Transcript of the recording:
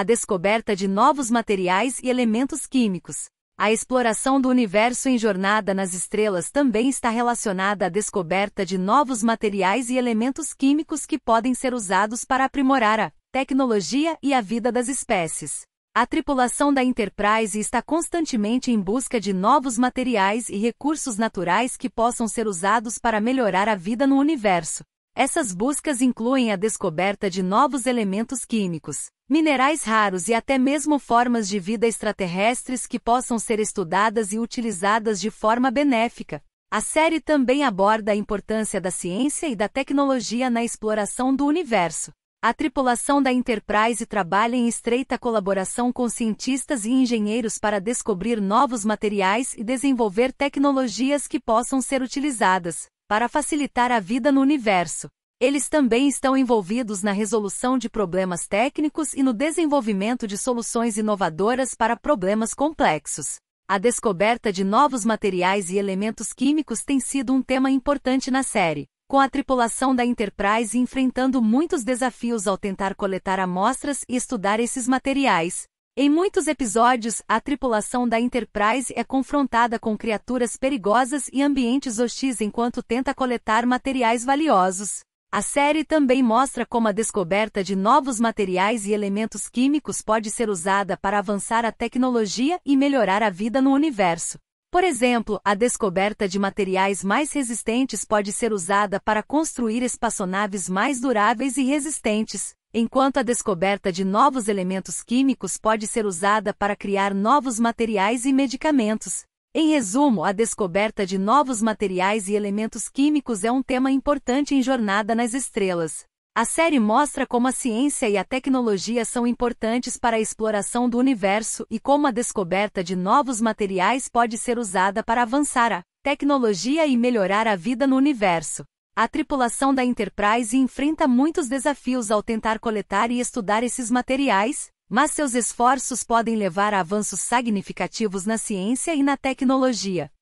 a descoberta de novos materiais e elementos químicos. A exploração do universo em jornada nas estrelas também está relacionada à descoberta de novos materiais e elementos químicos que podem ser usados para aprimorar a tecnologia e a vida das espécies. A tripulação da Enterprise está constantemente em busca de novos materiais e recursos naturais que possam ser usados para melhorar a vida no universo. Essas buscas incluem a descoberta de novos elementos químicos, minerais raros e até mesmo formas de vida extraterrestres que possam ser estudadas e utilizadas de forma benéfica. A série também aborda a importância da ciência e da tecnologia na exploração do universo. A tripulação da Enterprise trabalha em estreita colaboração com cientistas e engenheiros para descobrir novos materiais e desenvolver tecnologias que possam ser utilizadas para facilitar a vida no universo. Eles também estão envolvidos na resolução de problemas técnicos e no desenvolvimento de soluções inovadoras para problemas complexos. A descoberta de novos materiais e elementos químicos tem sido um tema importante na série, com a tripulação da Enterprise enfrentando muitos desafios ao tentar coletar amostras e estudar esses materiais, em muitos episódios, a tripulação da Enterprise é confrontada com criaturas perigosas e ambientes hostis enquanto tenta coletar materiais valiosos. A série também mostra como a descoberta de novos materiais e elementos químicos pode ser usada para avançar a tecnologia e melhorar a vida no universo. Por exemplo, a descoberta de materiais mais resistentes pode ser usada para construir espaçonaves mais duráveis e resistentes enquanto a descoberta de novos elementos químicos pode ser usada para criar novos materiais e medicamentos. Em resumo, a descoberta de novos materiais e elementos químicos é um tema importante em Jornada nas Estrelas. A série mostra como a ciência e a tecnologia são importantes para a exploração do universo e como a descoberta de novos materiais pode ser usada para avançar a tecnologia e melhorar a vida no universo a tripulação da Enterprise enfrenta muitos desafios ao tentar coletar e estudar esses materiais, mas seus esforços podem levar a avanços significativos na ciência e na tecnologia.